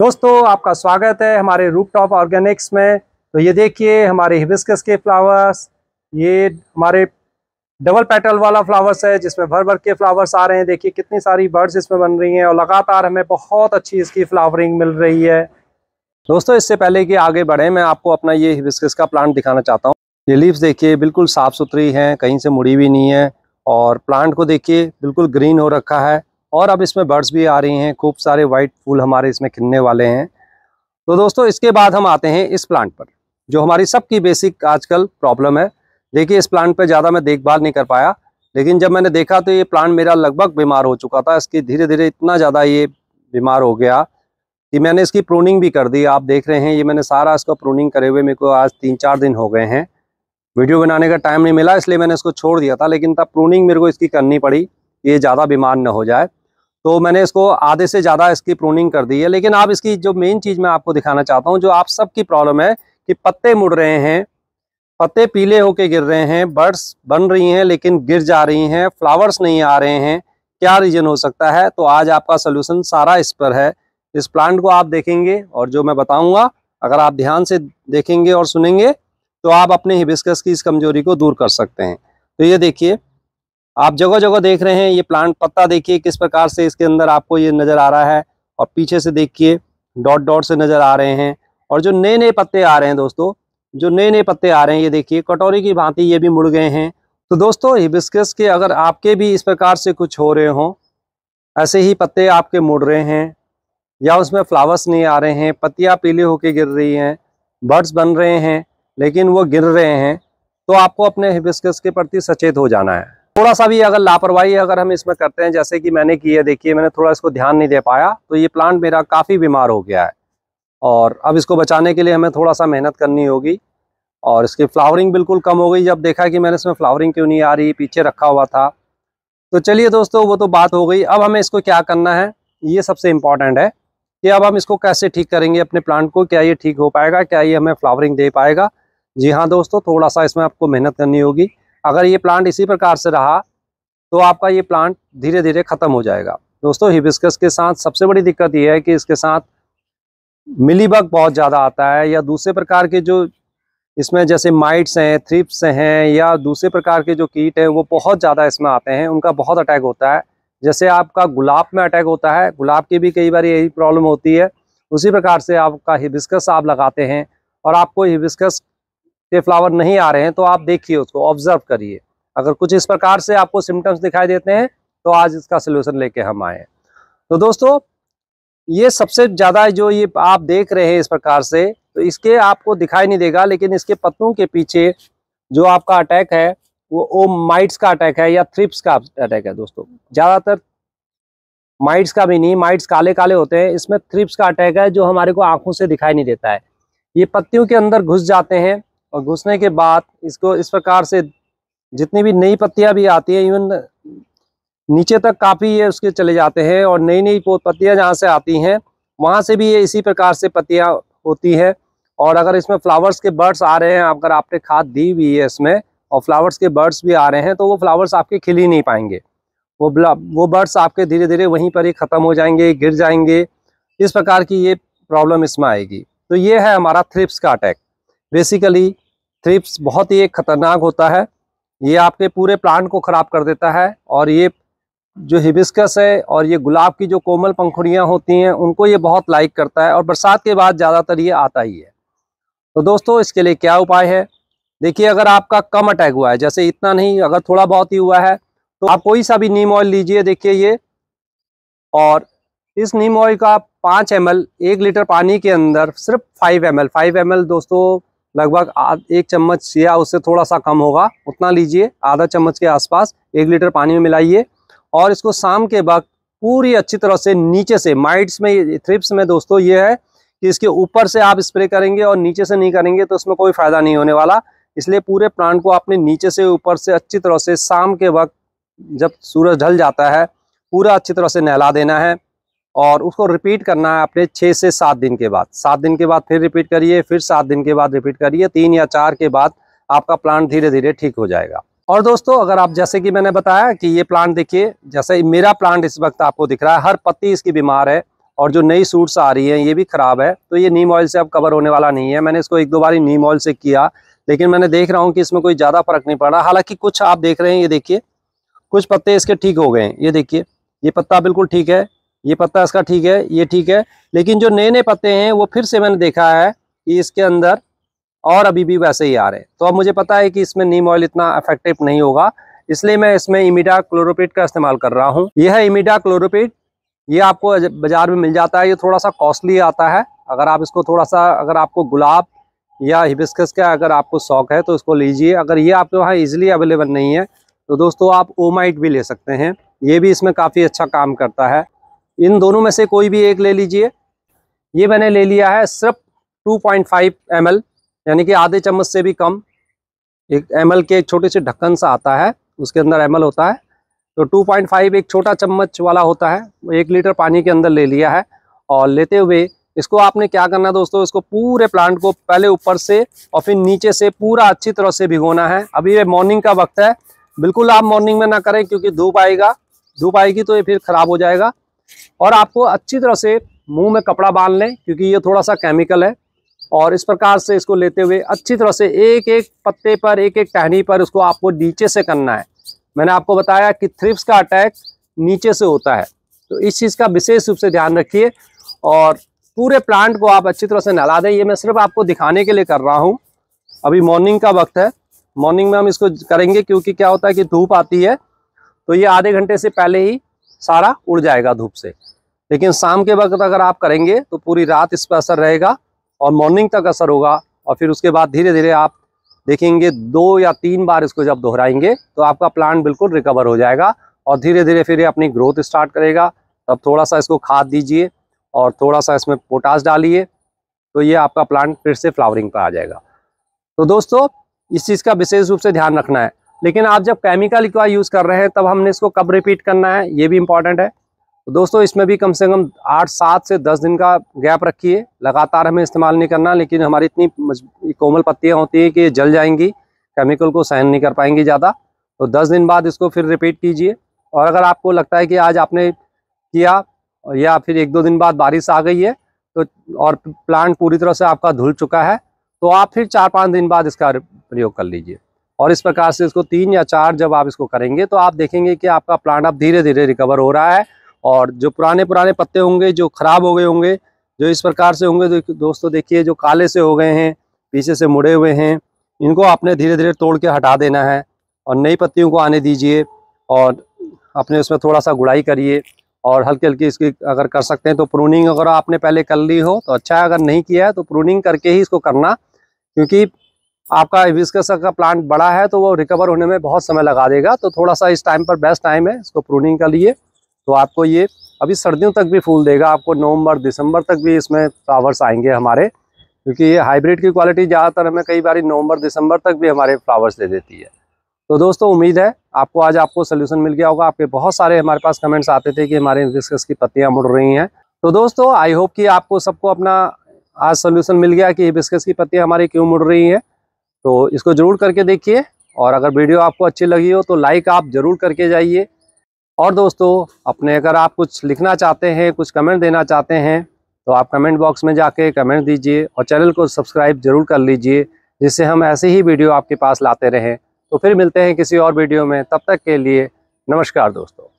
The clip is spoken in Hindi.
दोस्तों आपका स्वागत है हमारे रूपटॉप ऑर्गेनिक्स में तो ये देखिए हमारे हिबिस्कस के फ्लावर्स ये हमारे डबल पेटल वाला फ्लावर्स है जिसमें भर भर के फ्लावर्स आ रहे हैं देखिए कितनी सारी बर्ड्स इसमें बन रही हैं और लगातार हमें बहुत अच्छी इसकी फ्लावरिंग मिल रही है दोस्तों इससे पहले कि आगे बढ़े मैं आपको अपना ये हिबिस्कस का प्लांट दिखाना चाहता हूँ ये लीव्स देखिए बिल्कुल साफ़ सुथरी हैं कहीं से मुड़ी भी नहीं है और प्लांट को देखिए बिल्कुल ग्रीन हो रखा है और अब इसमें बर्ड्स भी आ रही हैं खूब सारे वाइट फूल हमारे इसमें खिलने वाले हैं तो दोस्तों इसके बाद हम आते हैं इस प्लांट पर जो हमारी सबकी बेसिक आजकल प्रॉब्लम है देखिए इस प्लांट पर ज़्यादा मैं देखभाल नहीं कर पाया लेकिन जब मैंने देखा तो ये प्लांट मेरा लगभग बीमार हो चुका था इसकी धीरे धीरे इतना ज़्यादा ये बीमार हो गया कि मैंने इसकी प्रूनिंग भी कर दी आप देख रहे हैं ये मैंने सारा इसका प्रूनिंग करे हुए मेरे को आज तीन चार दिन हो गए हैं वीडियो बनाने का टाइम नहीं मिला इसलिए मैंने इसको छोड़ दिया था लेकिन तब प्रूनिंग मेरे को इसकी करनी पड़ी ये ज़्यादा बीमार न हो जाए तो मैंने इसको आधे से ज़्यादा इसकी प्रूनिंग कर दी है लेकिन आप इसकी जो मेन चीज़ मैं आपको दिखाना चाहता हूँ जो आप सबकी प्रॉब्लम है कि पत्ते मुड़ रहे हैं पत्ते पीले होके गिर रहे हैं बर्ड्स बन रही हैं लेकिन गिर जा रही हैं फ्लावर्स नहीं आ रहे हैं क्या रीजन हो सकता है तो आज आपका सोल्यूशन सारा इस पर है इस प्लांट को आप देखेंगे और जो मैं बताऊंगा अगर आप ध्यान से देखेंगे और सुनेंगे तो आप अपने हिबिस्कस की इस कमजोरी को दूर कर सकते हैं तो ये देखिए आप जगह जगह देख रहे हैं ये प्लांट पत्ता देखिए किस प्रकार से इसके अंदर आपको ये नज़र आ रहा है और पीछे से देखिए डॉट डॉट से नज़र आ रहे हैं और जो नए नए पत्ते आ रहे हैं दोस्तों जो नए नए पत्ते आ रहे हैं ये देखिए कटोरी की भांति ये भी मुड़ गए हैं तो दोस्तों हिबिस्कस के अगर आपके भी इस प्रकार से कुछ हो रहे हों ऐसे ही पत्ते आपके मुड़ रहे हैं या उसमें फ्लावर्स नहीं आ रहे हैं पत्तियाँ पीले होके गिर रही हैं बर्ड्स बन रहे हैं लेकिन वो गिर रहे हैं तो आपको अपने हिबिस्कस के प्रति सचेत हो जाना है थोड़ा सा भी अगर लापरवाही अगर हम इसमें करते हैं जैसे कि मैंने की है देखिए मैंने थोड़ा इसको ध्यान नहीं दे पाया तो ये प्लांट मेरा काफ़ी बीमार हो गया है और अब इसको बचाने के लिए हमें थोड़ा सा मेहनत करनी होगी और इसकी फ्लावरिंग बिल्कुल कम हो गई जब देखा कि मैंने इसमें फ्लावरिंग क्यों नहीं आ रही पीछे रखा हुआ था तो चलिए दोस्तों वो तो बात हो गई अब हमें इसको क्या करना है ये सबसे इम्पॉर्टेंट है कि अब हम इसको कैसे ठीक करेंगे अपने प्लांट को क्या ये ठीक हो पाएगा क्या ये हमें फ्लावरिंग दे पाएगा जी हाँ दोस्तों थोड़ा सा इसमें आपको मेहनत करनी होगी अगर ये प्लांट इसी प्रकार से रहा तो आपका ये प्लांट धीरे धीरे ख़त्म हो जाएगा दोस्तों हिबिस्कस के साथ सबसे बड़ी दिक्कत ये है कि इसके साथ मिलीबग बहुत ज़्यादा आता है या दूसरे प्रकार के जो इसमें जैसे माइट्स हैं थ्रिप्स हैं या दूसरे प्रकार के जो कीट हैं वो बहुत ज़्यादा इसमें आते हैं उनका बहुत अटैक होता है जैसे आपका गुलाब में अटैक होता है गुलाब की भी कई बार यही प्रॉब्लम होती है उसी प्रकार से आपका हिबिस्कस आप लगाते हैं और आपको हिबिस्कस के फ्लावर नहीं आ रहे हैं तो आप देखिए उसको ऑब्जर्व करिए अगर कुछ इस प्रकार से आपको सिम्टम्स दिखाई देते हैं तो आज इसका सोल्यूशन लेके हम आए तो दोस्तों ये सबसे ज़्यादा जो ये आप देख रहे हैं इस प्रकार से तो इसके आपको दिखाई नहीं देगा लेकिन इसके पत्तों के पीछे जो आपका अटैक है वो ओ माइट्स का अटैक है या थ्रिप्स का अटैक है दोस्तों ज़्यादातर माइट्स का भी नहीं माइट्स काले काले होते हैं इसमें थ्रिप्स का अटैक है जो हमारे को आंखों से दिखाई नहीं देता है ये पत्तियों के अंदर घुस जाते हैं और घुसने के बाद इसको इस प्रकार से जितनी भी नई पत्तियां भी आती हैं इवन नीचे तक काफ़ी ये उसके चले जाते हैं और नई नई पत्तियां जहाँ से आती हैं वहाँ से भी ये इसी प्रकार से पत्तियां होती है और अगर इसमें फ्लावर्स के बर्ड्स आ रहे हैं अगर आपने खाद दी हुई है इसमें और फ्लावर्स के बर्ड्स भी आ रहे हैं तो वो फ्लावर्स आपके खिल ही नहीं पाएंगे वो वो बर्ड्स आपके धीरे धीरे वहीं पर ही ख़त्म हो जाएंगे गिर जाएंगे इस प्रकार की ये प्रॉब्लम इसमें आएगी तो ये है हमारा थ्रिप्स का अटैक बेसिकली थ्रिप्स बहुत ही एक ख़तरनाक होता है ये आपके पूरे प्लांट को ख़राब कर देता है और ये जो हिबिस्कस है और ये गुलाब की जो कोमल पंखुड़ियाँ होती हैं उनको ये बहुत लाइक करता है और बरसात के बाद ज़्यादातर ये आता ही है तो दोस्तों इसके लिए क्या उपाय है देखिए अगर आपका कम अटैक हुआ है जैसे इतना नहीं अगर थोड़ा बहुत ही हुआ है तो आप कोई सा भी नीम ऑयल लीजिए देखिए ये और इस नीम ऑयल का पाँच एम एक लीटर पानी के अंदर सिर्फ फाइव एम एल फाइव एम दोस्तों लगभग एक चम्मच या उससे थोड़ा सा कम होगा उतना लीजिए आधा चम्मच के आसपास एक लीटर पानी में मिलाइए और इसको शाम के वक्त पूरी अच्छी तरह से नीचे से माइट्स में थ्रिप्स में दोस्तों ये है कि इसके ऊपर से आप स्प्रे करेंगे और नीचे से नहीं करेंगे तो उसमें कोई फ़ायदा नहीं होने वाला इसलिए पूरे प्लांट को आपने नीचे से ऊपर से अच्छी तरह से शाम के वक्त जब सूरज ढल जाता है पूरा अच्छी तरह से नहला देना है और उसको रिपीट करना है अपने छः से सात दिन के बाद सात दिन के बाद फिर रिपीट करिए फिर सात दिन के बाद रिपीट करिए तीन या चार के बाद आपका प्लांट धीरे धीरे ठीक हो जाएगा और दोस्तों अगर आप जैसे कि मैंने बताया कि ये प्लांट देखिए जैसे मेरा प्लांट इस वक्त आपको दिख रहा है हर पत्ती इसकी बीमार है और जो नई सूट्स आ रही हैं ये भी ख़राब है तो ये नीम ऑयल से अब कवर होने वाला नहीं है मैंने इसको एक दो बार ही नीम ऑयल से किया लेकिन मैंने देख रहा हूँ कि इसमें कोई ज़्यादा फर्क नहीं पड़ रहा हालांकि कुछ आप देख रहे हैं ये देखिए कुछ पत्ते इसके ठीक हो गए हैं ये देखिए ये पत्ता बिल्कुल ठीक है ये पत्ता इसका ठीक है ये ठीक है लेकिन जो नए नए पत्ते हैं वो फिर से मैंने देखा है कि इसके अंदर और अभी भी वैसे ही आ रहे हैं तो अब मुझे पता है कि इसमें नीम ऑयल इतना अफेक्टिव नहीं होगा इसलिए मैं इसमें इमिडा क्लोरोपेट का इस्तेमाल कर रहा हूँ यह है इमिडा क्लोरोपेट ये आपको बाजार में मिल जाता है ये थोड़ा सा कॉस्टली आता है अगर आप इसको थोड़ा सा अगर आपको गुलाब या हिबिस्कस का अगर आपको शौक है तो इसको लीजिए अगर ये आपके वहाँ ईजिली अवेलेबल नहीं है तो दोस्तों आप ओमाइट भी ले सकते हैं ये भी इसमें काफ़ी अच्छा काम करता है इन दोनों में से कोई भी एक ले लीजिए ये मैंने ले लिया है सिर्फ 2.5 पॉइंट यानी कि आधे चम्मच से भी कम एक एम के एक छोटे से ढक्कन सा आता है उसके अंदर एम होता है तो 2.5 एक छोटा चम्मच वाला होता है एक लीटर पानी के अंदर ले लिया है और लेते हुए इसको आपने क्या करना दोस्तों इसको पूरे प्लांट को पहले ऊपर से और फिर नीचे से पूरा अच्छी तरह से भिगोना है अभी ये मॉर्निंग का वक्त है बिल्कुल आप मॉर्निंग में ना करें क्योंकि धूप आएगा धूप आएगी तो ये फिर ख़राब हो जाएगा और आपको अच्छी तरह से मुंह में कपड़ा बांध लें क्योंकि ये थोड़ा सा केमिकल है और इस प्रकार से इसको लेते हुए अच्छी तरह से एक एक पत्ते पर एक एक टहनी पर इसको आपको नीचे से करना है मैंने आपको बताया कि थ्रिप्स का अटैक नीचे से होता है तो इस चीज़ का विशेष रूप से ध्यान रखिए और पूरे प्लांट को आप अच्छी तरह से नहला दें ये मैं सिर्फ आपको दिखाने के लिए कर रहा हूँ अभी मॉर्निंग का वक्त है मॉर्निंग में हम इसको करेंगे क्योंकि क्या होता है कि धूप आती है तो ये आधे घंटे से पहले ही सारा उड़ जाएगा धूप से लेकिन शाम के वक्त अगर आप करेंगे तो पूरी रात इस पर असर रहेगा और मॉर्निंग तक असर होगा और फिर उसके बाद धीरे धीरे आप देखेंगे दो या तीन बार इसको जब दोहराएंगे तो आपका प्लांट बिल्कुल रिकवर हो जाएगा और धीरे धीरे फिर ये अपनी ग्रोथ स्टार्ट करेगा तब थोड़ा सा इसको खाद दीजिए और थोड़ा सा इसमें पोटास डालिए तो ये आपका प्लांट फिर से फ्लावरिंग पर आ जाएगा तो दोस्तों इस चीज़ का विशेष रूप से ध्यान रखना है लेकिन आप जब केमिकल का यूज़ कर रहे हैं तब हमने इसको कब रिपीट करना है ये भी इम्पॉर्टेंट है तो दोस्तों इसमें भी कम से कम आठ सात से दस दिन का गैप रखिए लगातार हमें इस्तेमाल नहीं करना लेकिन हमारी इतनी कोमल पत्तियाँ होती हैं कि ये जल जाएंगी केमिकल को सहन नहीं कर पाएंगी ज़्यादा तो दस दिन बाद इसको फिर रिपीट कीजिए और अगर आपको लगता है कि आज आपने किया या फिर एक दो दिन बाद बारिश आ गई है तो और प्लांट पूरी तरह से आपका धुल चुका है तो आप फिर चार पाँच दिन बाद इसका प्रयोग कर लीजिए और इस प्रकार से इसको तीन या चार जब आप इसको करेंगे तो आप देखेंगे कि आपका प्लांट अब धीरे धीरे रिकवर हो रहा है और जो पुराने पुराने पत्ते होंगे जो खराब हो गए होंगे जो इस प्रकार से होंगे दोस्तों देखिए जो काले से हो गए हैं पीछे से मुड़े हुए हैं इनको आपने धीरे धीरे तोड़ के हटा देना है और नई पत्तियों को आने दीजिए और अपने उसमें थोड़ा सा गुड़ाई करिए और हल्की हल्की इसकी अगर कर सकते हैं तो प्रूनिंग अगर आपने पहले कर ली हो तो अच्छा है अगर नहीं किया है तो प्रूनिंग करके ही इसको करना क्योंकि आपका हिबिस्कस का प्लांट बड़ा है तो वो रिकवर होने में बहुत समय लगा देगा तो थोड़ा सा इस टाइम पर बेस्ट टाइम है इसको प्रूनिंग का लिए तो आपको ये अभी सर्दियों तक भी फूल देगा आपको नवंबर दिसंबर तक भी इसमें फ्लावर्स आएंगे हमारे क्योंकि ये हाइब्रिड की क्वालिटी ज़्यादातर हमें कई बार नवंबर दिसंबर तक भी हमारे फ्लावर्स दे देती है तो दोस्तों उम्मीद है आपको आज आपको सोल्यूशन मिल गया होगा आपके बहुत सारे हमारे पास कमेंट्स आते थे कि हमारे हिबिस्कस की पत्तियाँ मुड़ रही हैं तो दोस्तों आई होप कि आपको सबको अपना आज सोल्यूशन मिल गया कि हिबिस्कस की पत्तियाँ हमारी क्यों मुड़ रही हैं तो इसको ज़रूर करके देखिए और अगर वीडियो आपको अच्छी लगी हो तो लाइक आप ज़रूर करके जाइए और दोस्तों अपने अगर आप कुछ लिखना चाहते हैं कुछ कमेंट देना चाहते हैं तो आप कमेंट बॉक्स में जाके कमेंट दीजिए और चैनल को सब्सक्राइब ज़रूर कर लीजिए जिससे हम ऐसे ही वीडियो आपके पास लाते रहें तो फिर मिलते हैं किसी और वीडियो में तब तक के लिए नमस्कार दोस्तों